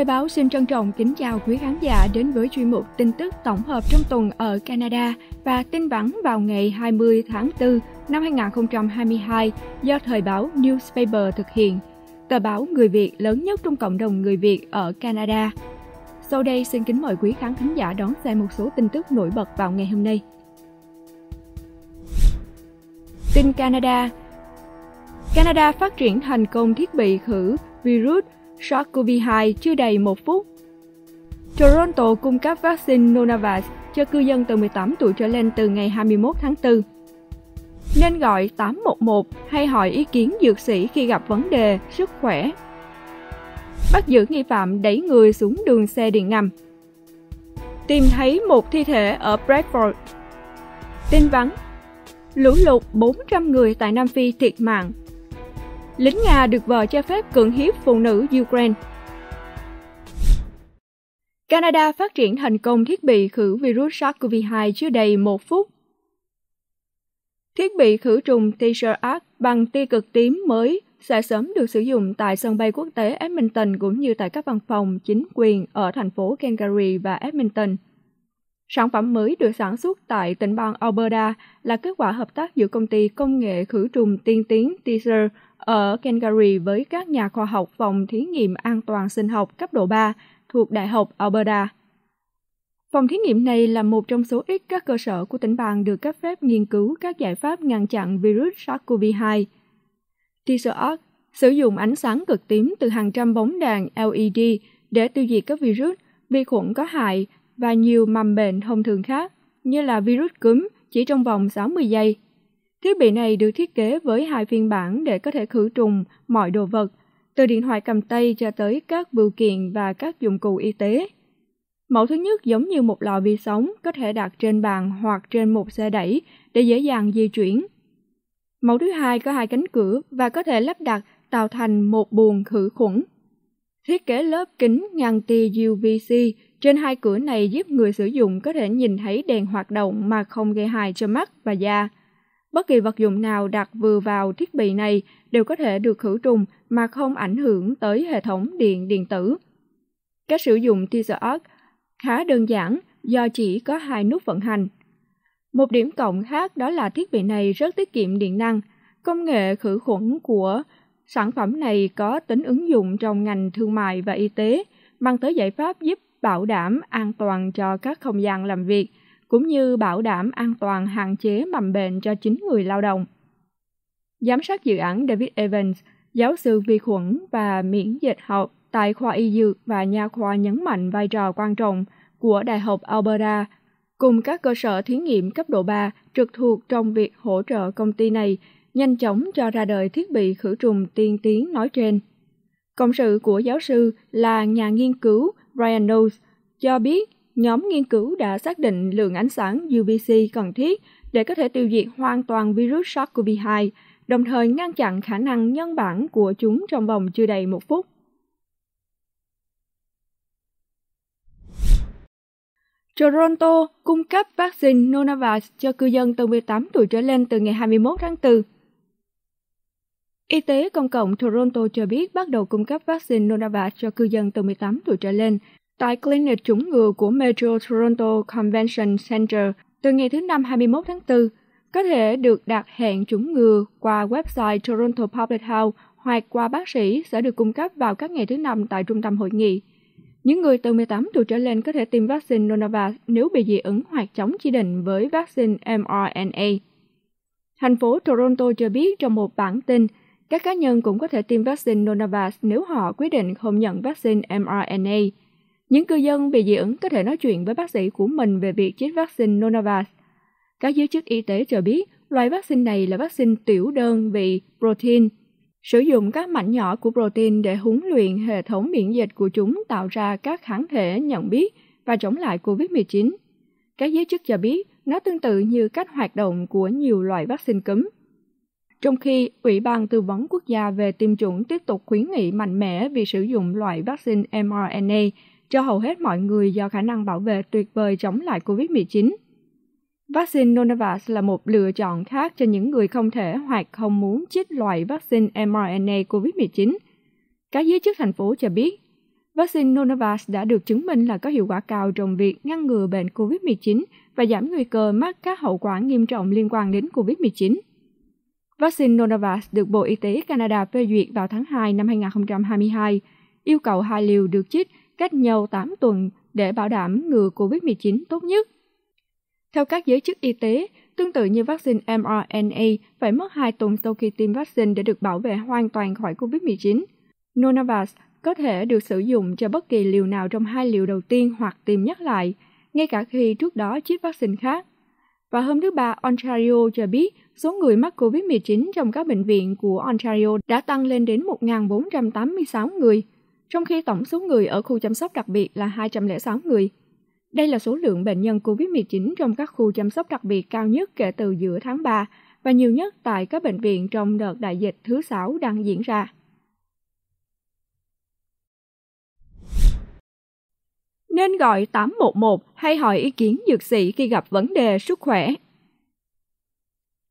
Thời báo xin trân trọng kính chào quý khán giả đến với chuyên mục tin tức tổng hợp trong tuần ở Canada và tin vắn vào ngày 20 tháng 4 năm 2022 do Thời báo Newspaper thực hiện, tờ báo người Việt lớn nhất trong cộng đồng người Việt ở Canada. Sau đây xin kính mời quý khán thính giả đón xem một số tin tức nổi bật vào ngày hôm nay. Tin Canada Canada phát triển thành công thiết bị khử virus SARS-CoV-2 chưa đầy một phút. Toronto cung cấp vaccine Nonavax cho cư dân từ 18 tuổi trở lên từ ngày 21 tháng 4. Nên gọi 811 hay hỏi ý kiến dược sĩ khi gặp vấn đề sức khỏe. Bắt giữ nghi phạm đẩy người xuống đường xe điện ngầm. Tìm thấy một thi thể ở Bradford. Tin vắng, lũ lụt 400 người tại Nam Phi thiệt mạng lính Nga được vợ cho phép cưỡng hiếp phụ nữ Ukraine. Canada phát triển thành công thiết bị khử virus SARS-CoV-2 chưa đầy một phút. Thiết bị khử trùng TCR bằng tia cực tím mới sẽ sớm được sử dụng tại sân bay quốc tế Edmonton cũng như tại các văn phòng chính quyền ở thành phố Calgary và Edmonton – Sản phẩm mới được sản xuất tại tỉnh bang Alberta là kết quả hợp tác giữa công ty công nghệ khử trùng tiên tiến Teaser ở Calgary với các nhà khoa học phòng thí nghiệm an toàn sinh học cấp độ 3 thuộc Đại học Alberta. Phòng thí nghiệm này là một trong số ít các cơ sở của tỉnh bang được cấp phép nghiên cứu các giải pháp ngăn chặn virus SARS-CoV-2. Teaser Arc sử dụng ánh sáng cực tím từ hàng trăm bóng đèn LED để tiêu diệt các virus, vi khuẩn có hại và nhiều mầm bệnh thông thường khác như là virus cúm chỉ trong vòng 60 giây. Thiết bị này được thiết kế với hai phiên bản để có thể khử trùng mọi đồ vật, từ điện thoại cầm tay cho tới các bưu kiện và các dụng cụ y tế. Mẫu thứ nhất giống như một lò vi sóng có thể đặt trên bàn hoặc trên một xe đẩy để dễ dàng di chuyển. Mẫu thứ hai có hai cánh cửa và có thể lắp đặt tạo thành một buồng khử khuẩn Thiết kế lớp kính ngăn tia UVC trên hai cửa này giúp người sử dụng có thể nhìn thấy đèn hoạt động mà không gây hại cho mắt và da. Bất kỳ vật dụng nào đặt vừa vào thiết bị này đều có thể được khử trùng mà không ảnh hưởng tới hệ thống điện điện tử. Cách sử dụng TeaserArt khá đơn giản do chỉ có hai nút vận hành. Một điểm cộng khác đó là thiết bị này rất tiết kiệm điện năng. Công nghệ khử khuẩn của Sản phẩm này có tính ứng dụng trong ngành thương mại và y tế, mang tới giải pháp giúp bảo đảm an toàn cho các không gian làm việc, cũng như bảo đảm an toàn hạn chế mầm bệnh cho chính người lao động. Giám sát dự án David Evans, giáo sư vi khuẩn và miễn dịch học tại khoa y dược và nha khoa nhấn mạnh vai trò quan trọng của Đại học Alberta cùng các cơ sở thí nghiệm cấp độ 3 trực thuộc trong việc hỗ trợ công ty này nhanh chóng cho ra đời thiết bị khử trùng tiên tiến nói trên. Cộng sự của giáo sư là nhà nghiên cứu Brian Knowles cho biết nhóm nghiên cứu đã xác định lượng ánh sáng UVC cần thiết để có thể tiêu diệt hoàn toàn virus SARS-CoV-2, đồng thời ngăn chặn khả năng nhân bản của chúng trong vòng chưa đầy một phút. Toronto cung cấp vaccine Nonavax cho cư dân từ 18 tuổi trở lên từ ngày 21 tháng 4. Y tế công cộng Toronto cho biết bắt đầu cung cấp vaccine Novavax cho cư dân từ 18 tuổi trở lên tại clinic chủng ngừa của Metro Toronto Convention Center từ ngày thứ Năm 21 tháng 4, có thể được đặt hẹn chủng ngừa qua website Toronto Public Health hoặc qua bác sĩ sẽ được cung cấp vào các ngày thứ Năm tại trung tâm hội nghị. Những người từ 18 tuổi trở lên có thể tiêm vaccine Novavax nếu bị dị ứng hoặc chống chỉ định với vaccine mRNA. Thành phố Toronto cho biết trong một bản tin, các cá nhân cũng có thể tiêm vaccine Nonavax nếu họ quyết định không nhận vaccine mRNA. Những cư dân bị dị ứng có thể nói chuyện với bác sĩ của mình về việc chích vaccine Nonavax. Các giới chức y tế cho biết loại vaccine này là vaccine tiểu đơn vị protein. Sử dụng các mảnh nhỏ của protein để huấn luyện hệ thống miễn dịch của chúng tạo ra các kháng thể nhận biết và chống lại COVID-19. Các giới chức cho biết nó tương tự như cách hoạt động của nhiều loại vaccine cúm trong khi Ủy ban Tư vấn Quốc gia về tiêm chủng tiếp tục khuyến nghị mạnh mẽ việc sử dụng loại vaccine mRNA cho hầu hết mọi người do khả năng bảo vệ tuyệt vời chống lại COVID-19. Vaccine Novavax là một lựa chọn khác cho những người không thể hoặc không muốn chích loại vaccine mRNA COVID-19. Các giới chức thành phố cho biết, vaccine Novavax đã được chứng minh là có hiệu quả cao trong việc ngăn ngừa bệnh COVID-19 và giảm nguy cơ mắc các hậu quả nghiêm trọng liên quan đến COVID-19. Vaccine Novavax được Bộ Y tế Canada phê duyệt vào tháng 2 năm 2022, yêu cầu hai liều được chích cách nhau 8 tuần để bảo đảm ngừa COVID-19 tốt nhất. Theo các giới chức y tế, tương tự như vaccine mRNA phải mất 2 tuần sau khi tiêm vaccine để được bảo vệ hoàn toàn khỏi COVID-19. Nonavax có thể được sử dụng cho bất kỳ liều nào trong hai liều đầu tiên hoặc tiêm nhắc lại, ngay cả khi trước đó chích vaccine khác. Và hôm thứ Ba, Ontario cho biết số người mắc COVID-19 trong các bệnh viện của Ontario đã tăng lên đến 1.486 người, trong khi tổng số người ở khu chăm sóc đặc biệt là 206 người. Đây là số lượng bệnh nhân COVID-19 trong các khu chăm sóc đặc biệt cao nhất kể từ giữa tháng 3 và nhiều nhất tại các bệnh viện trong đợt đại dịch thứ sáu đang diễn ra. nên gọi 811 hay hỏi ý kiến dược sĩ khi gặp vấn đề sức khỏe.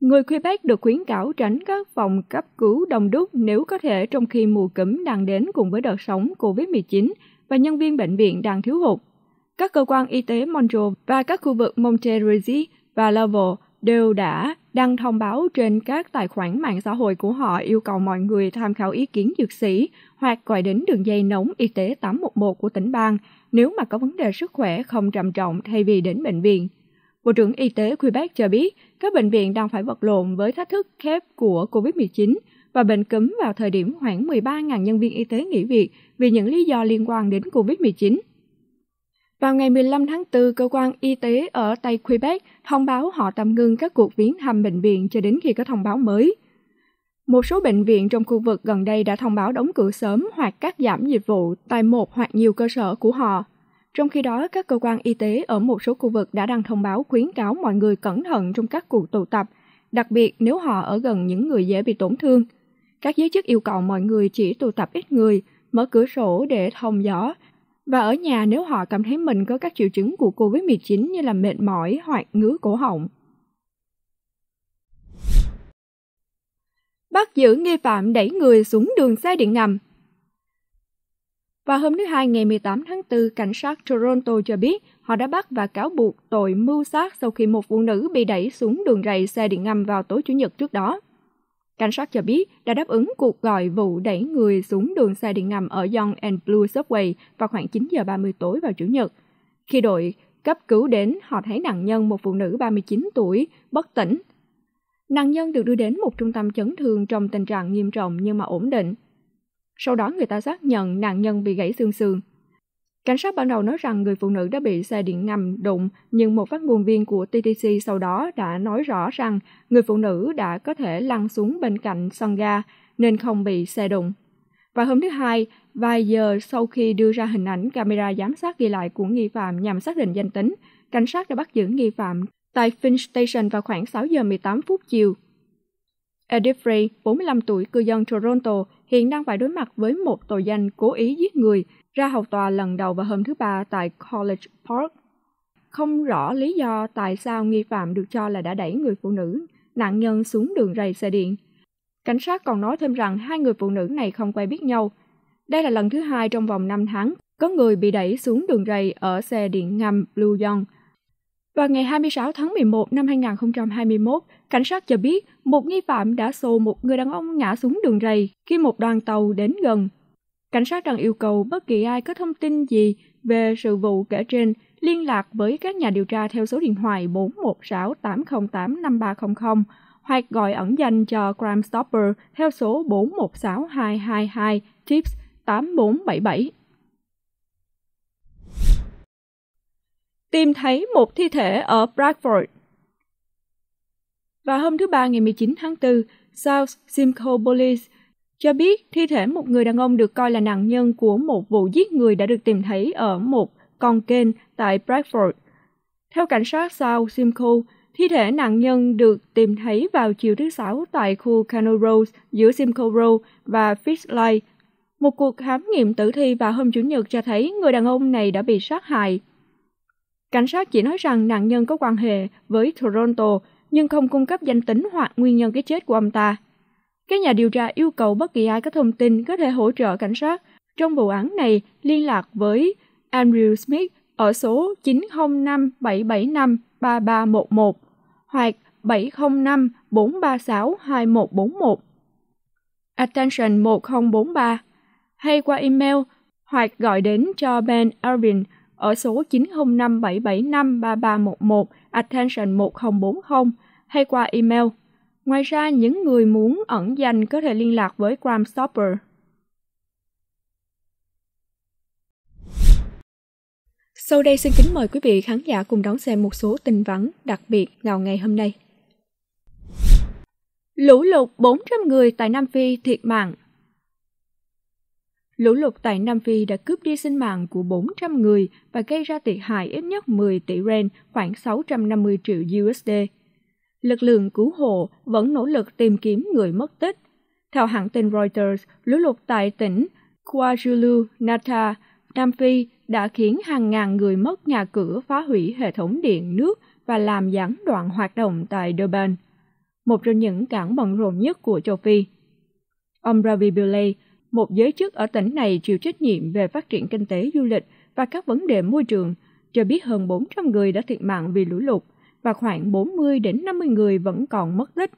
Người Quebec được khuyến cáo tránh các phòng cấp cứu đông đúc nếu có thể trong khi mùa cúm đang đến cùng với đợt sóng COVID-19 và nhân viên bệnh viện đang thiếu hụt. Các cơ quan y tế Montreal và các khu vực Monterrey và Laval đều đã đăng thông báo trên các tài khoản mạng xã hội của họ yêu cầu mọi người tham khảo ý kiến dược sĩ hoặc gọi đến đường dây nóng y tế 811 của tỉnh bang nếu mà có vấn đề sức khỏe không trầm trọng thay vì đến bệnh viện. Bộ trưởng Y tế Quebec cho biết các bệnh viện đang phải vật lộn với thách thức kép của COVID-19 và bệnh cúm vào thời điểm khoảng 13.000 nhân viên y tế nghỉ việc vì những lý do liên quan đến COVID-19. Vào ngày 15 tháng 4, cơ quan y tế ở Tây Quebec thông báo họ tạm ngưng các cuộc viếng thăm bệnh viện cho đến khi có thông báo mới. Một số bệnh viện trong khu vực gần đây đã thông báo đóng cửa sớm hoặc cắt giảm dịch vụ tại một hoặc nhiều cơ sở của họ. Trong khi đó, các cơ quan y tế ở một số khu vực đã đăng thông báo khuyến cáo mọi người cẩn thận trong các cuộc tụ tập, đặc biệt nếu họ ở gần những người dễ bị tổn thương. Các giới chức yêu cầu mọi người chỉ tụ tập ít người, mở cửa sổ để thông gió, và ở nhà nếu họ cảm thấy mình có các triệu chứng của COVID-19 như là mệt mỏi hoặc ngứa cổ họng. bắt giữ nghi phạm đẩy người xuống đường xe điện ngầm. Vào hôm thứ Hai ngày 18 tháng 4, cảnh sát Toronto cho biết họ đã bắt và cáo buộc tội mưu sát sau khi một phụ nữ bị đẩy xuống đường rầy xe điện ngầm vào tối Chủ nhật trước đó. Cảnh sát cho biết đã đáp ứng cuộc gọi vụ đẩy người xuống đường xe điện ngầm ở Young and Blue Subway vào khoảng 9 giờ 30 tối vào Chủ nhật. Khi đội cấp cứu đến, họ thấy nạn nhân một phụ nữ 39 tuổi, bất tỉnh, Nạn nhân được đưa đến một trung tâm chấn thương trong tình trạng nghiêm trọng nhưng mà ổn định. Sau đó người ta xác nhận nạn nhân bị gãy xương sườn. Cảnh sát ban đầu nói rằng người phụ nữ đã bị xe điện ngầm đụng, nhưng một phát ngôn viên của TTC sau đó đã nói rõ rằng người phụ nữ đã có thể lăn xuống bên cạnh sân ga nên không bị xe đụng. Và hôm thứ Hai, vài giờ sau khi đưa ra hình ảnh camera giám sát ghi lại của nghi phạm nhằm xác định danh tính, cảnh sát đã bắt giữ nghi phạm tại Finch Station vào khoảng 6 giờ 18 phút chiều. Edith Free, 45 tuổi, cư dân Toronto, hiện đang phải đối mặt với một tội danh cố ý giết người ra hầu tòa lần đầu vào hôm thứ Ba tại College Park. Không rõ lý do tại sao nghi phạm được cho là đã đẩy người phụ nữ, nạn nhân xuống đường rầy xe điện. Cảnh sát còn nói thêm rằng hai người phụ nữ này không quen biết nhau. Đây là lần thứ hai trong vòng 5 tháng có người bị đẩy xuống đường rầy ở xe điện ngầm Blue Young – vào ngày 26 tháng 11 năm 2021, cảnh sát cho biết một nghi phạm đã xô một người đàn ông ngã xuống đường rầy khi một đoàn tàu đến gần. Cảnh sát đang yêu cầu bất kỳ ai có thông tin gì về sự vụ kể trên liên lạc với các nhà điều tra theo số điện thoại 416 808 5300 hoặc gọi ẩn danh cho Crime Stopper theo số 416222 tips 8477. tìm thấy một thi thể ở Bradford. Và hôm thứ Ba ngày 19 tháng 4, South Simcoe Police cho biết thi thể một người đàn ông được coi là nạn nhân của một vụ giết người đã được tìm thấy ở một con kênh tại Bradford. Theo cảnh sát South Simcoe, thi thể nạn nhân được tìm thấy vào chiều thứ Sáu tại khu Canal Road giữa Simcoe Road và Fitzlay. Một cuộc khám nghiệm tử thi vào hôm Chủ nhật cho thấy người đàn ông này đã bị sát hại Cảnh sát chỉ nói rằng nạn nhân có quan hệ với Toronto nhưng không cung cấp danh tính hoặc nguyên nhân cái chết của ông ta. Các nhà điều tra yêu cầu bất kỳ ai có thông tin có thể hỗ trợ cảnh sát trong vụ án này liên lạc với Andrew Smith ở số 905 775 3311 hoặc 705 436 2141 attention 1043 hay qua email hoặc gọi đến cho Ben Irvin ở số 9057753311 attention 1040 hay qua email. Ngoài ra, những người muốn ẩn danh có thể liên lạc với Crime Stopper. Sau đây xin kính mời quý vị khán giả cùng đón xem một số tin vắn đặc biệt vào ngày hôm nay. Lũ lụt 400 người tại Nam Phi thiệt mạng Lũ lụt tại Nam Phi đã cướp đi sinh mạng của 400 người và gây ra thiệt hại ít nhất 10 tỷ rand, khoảng 650 triệu USD. Lực lượng cứu hộ vẫn nỗ lực tìm kiếm người mất tích. Theo hãng tin Reuters, lũ lụt tại tỉnh KwaZulu-Natal, Nam Phi đã khiến hàng ngàn người mất nhà cửa, phá hủy hệ thống điện, nước và làm gián đoạn hoạt động tại Durban, một trong những cảng bận rộn nhất của châu Phi. Ông Ravi Pillay, một giới chức ở tỉnh này chịu trách nhiệm về phát triển kinh tế du lịch và các vấn đề môi trường, cho biết hơn 400 người đã thiệt mạng vì lũ lụt và khoảng 40 đến 50 người vẫn còn mất tích.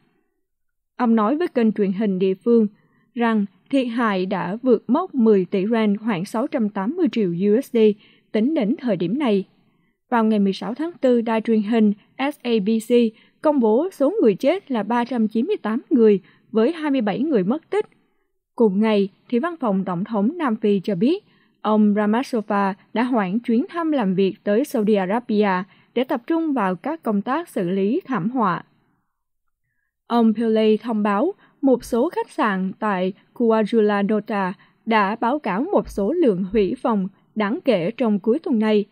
Ông nói với kênh truyền hình địa phương rằng thiệt hại đã vượt mốc 10 tỷ rand khoảng 680 triệu USD tính đến thời điểm này. Vào ngày 16 tháng 4, đài truyền hình SABC công bố số người chết là 398 người với 27 người mất tích Cùng ngày, thì văn phòng tổng thống Nam Phi cho biết, ông Ramasopha đã hoãn chuyến thăm làm việc tới Saudi Arabia để tập trung vào các công tác xử lý thảm họa. Ông Pillay thông báo một số khách sạn tại Kuala đã báo cáo một số lượng hủy phòng đáng kể trong cuối tuần này,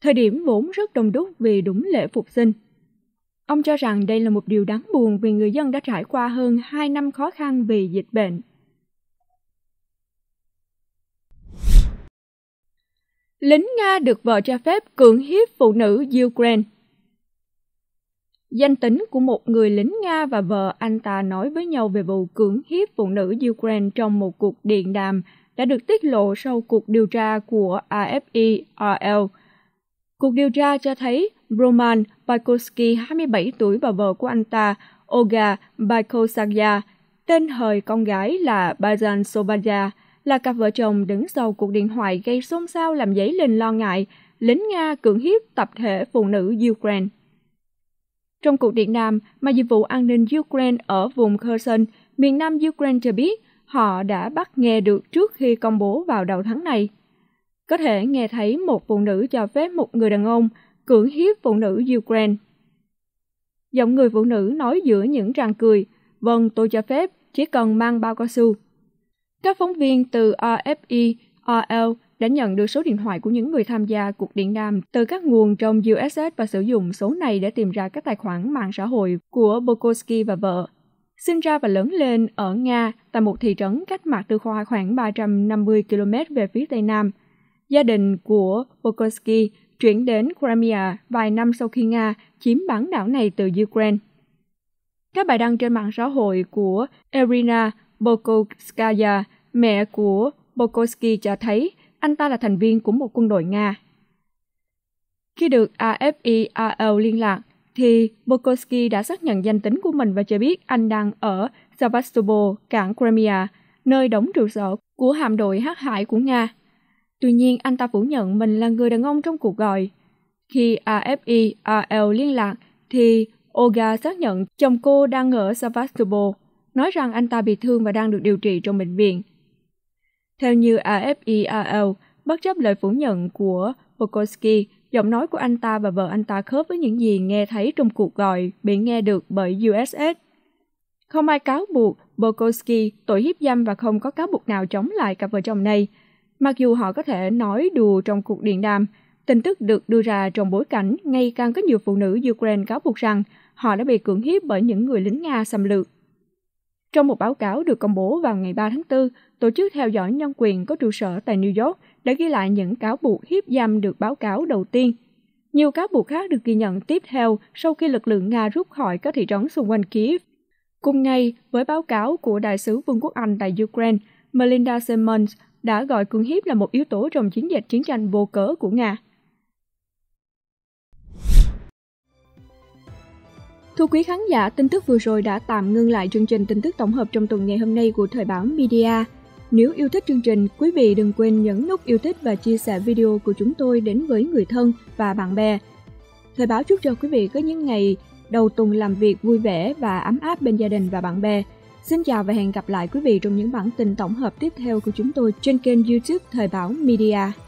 thời điểm vốn rất đông đúc vì đúng lễ phục sinh. Ông cho rằng đây là một điều đáng buồn vì người dân đã trải qua hơn 2 năm khó khăn vì dịch bệnh. lính Nga được vợ cho phép cưỡng hiếp phụ nữ Ukraine. Danh tính của một người lính Nga và vợ anh ta nói với nhau về vụ cưỡng hiếp phụ nữ Ukraine trong một cuộc điện đàm đã được tiết lộ sau cuộc điều tra của AFIRL. E cuộc điều tra cho thấy Roman Baikoski, 27 tuổi và vợ của anh ta, Olga Baikosagya, tên hời con gái là Bazan Sobadya, là cặp vợ chồng đứng sau cuộc điện thoại gây xôn xao làm dấy lên lo ngại lính Nga cưỡng hiếp tập thể phụ nữ Ukraine. Trong cuộc điện đàm mà Dịch vụ An ninh Ukraine ở vùng Kherson, miền nam Ukraine cho biết họ đã bắt nghe được trước khi công bố vào đầu tháng này. Có thể nghe thấy một phụ nữ cho phép một người đàn ông cưỡng hiếp phụ nữ Ukraine. Giọng người phụ nữ nói giữa những tràng cười, vâng tôi cho phép, chỉ cần mang bao cao su. Các phóng viên từ RFI, RL đã nhận được số điện thoại của những người tham gia cuộc điện đàm từ các nguồn trong USS và sử dụng số này để tìm ra các tài khoản mạng xã hội của Bokoski và vợ. Sinh ra và lớn lên ở Nga, tại một thị trấn cách mặt Tư Khoa khoảng 350 km về phía Tây Nam, gia đình của Bokoski chuyển đến Crimea vài năm sau khi Nga chiếm bán đảo này từ Ukraine. Các bài đăng trên mạng xã hội của Irina Bokovskaya mẹ của Bokoski cho thấy anh ta là thành viên của một quân đội Nga. Khi được AFIRL liên lạc, thì Bokoski đã xác nhận danh tính của mình và cho biết anh đang ở Sevastopol, cảng Crimea, nơi đóng trụ sở của hạm đội hắc hải của Nga. Tuy nhiên, anh ta phủ nhận mình là người đàn ông trong cuộc gọi. Khi AFIRL liên lạc, thì Oga xác nhận chồng cô đang ở Sevastopol, nói rằng anh ta bị thương và đang được điều trị trong bệnh viện – theo như AFIRL, e bất chấp lời phủ nhận của Pokoski, giọng nói của anh ta và vợ anh ta khớp với những gì nghe thấy trong cuộc gọi bị nghe được bởi USS. Không ai cáo buộc Bokoski tội hiếp dâm và không có cáo buộc nào chống lại cặp vợ chồng này. Mặc dù họ có thể nói đùa trong cuộc điện đàm, tin tức được đưa ra trong bối cảnh ngày càng có nhiều phụ nữ Ukraine cáo buộc rằng họ đã bị cưỡng hiếp bởi những người lính Nga xâm lược. Trong một báo cáo được công bố vào ngày 3 tháng 4, Tổ chức theo dõi nhân quyền có trụ sở tại New York đã ghi lại những cáo buộc hiếp dâm được báo cáo đầu tiên. Nhiều cáo buộc khác được ghi nhận tiếp theo sau khi lực lượng Nga rút khỏi các thị trấn xung quanh Kiev. Cùng ngày, với báo cáo của Đại sứ Vương quốc Anh tại Ukraine, Melinda Simmons đã gọi cưỡng hiếp là một yếu tố trong chiến dịch chiến tranh vô cớ của Nga. Thưa quý khán giả, tin tức vừa rồi đã tạm ngưng lại chương trình tin tức tổng hợp trong tuần ngày hôm nay của Thời báo Media. Nếu yêu thích chương trình, quý vị đừng quên nhấn nút yêu thích và chia sẻ video của chúng tôi đến với người thân và bạn bè. Thời báo chúc cho quý vị có những ngày đầu tuần làm việc vui vẻ và ấm áp bên gia đình và bạn bè. Xin chào và hẹn gặp lại quý vị trong những bản tin tổng hợp tiếp theo của chúng tôi trên kênh YouTube Thời báo Media.